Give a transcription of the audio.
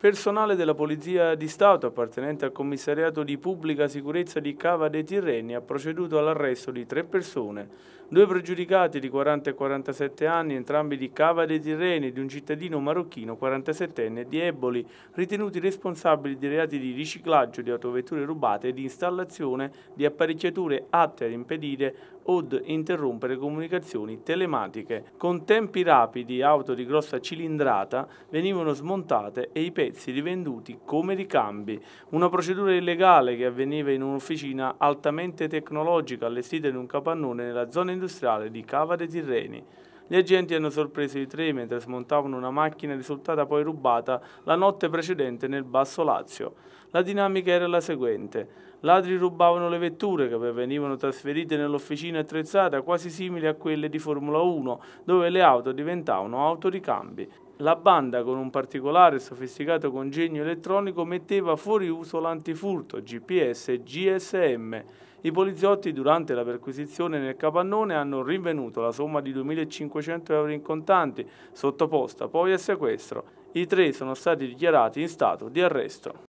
personale della Polizia di Stato appartenente al commissariato di pubblica sicurezza di Cava dei Tirreni ha proceduto all'arresto di tre persone, due pregiudicati di 40 e 47 anni, entrambi di Cava dei Tirreni e di un cittadino marocchino 47enne di Eboli, ritenuti responsabili di reati di riciclaggio di autovetture rubate e di installazione di apparecchiature atte ad impedire o interrompere comunicazioni telematiche. Con tempi rapidi auto di grossa cilindrata venivano smontate e i pezzi rivenduti come ricambi, una procedura illegale che avveniva in un'officina altamente tecnologica allestita in un capannone nella zona industriale di Cava dei Tirreni. Gli agenti hanno sorpreso i tre mentre smontavano una macchina risultata poi rubata la notte precedente nel Basso Lazio. La dinamica era la seguente. Ladri rubavano le vetture che venivano trasferite nell'officina attrezzata quasi simili a quelle di Formula 1, dove le auto diventavano autoricambi. La banda, con un particolare e sofisticato congegno elettronico, metteva fuori uso l'antifurto, GPS e GSM. I poliziotti durante la perquisizione nel capannone hanno rinvenuto la somma di 2.500 euro in contanti, sottoposta poi a sequestro. I tre sono stati dichiarati in stato di arresto.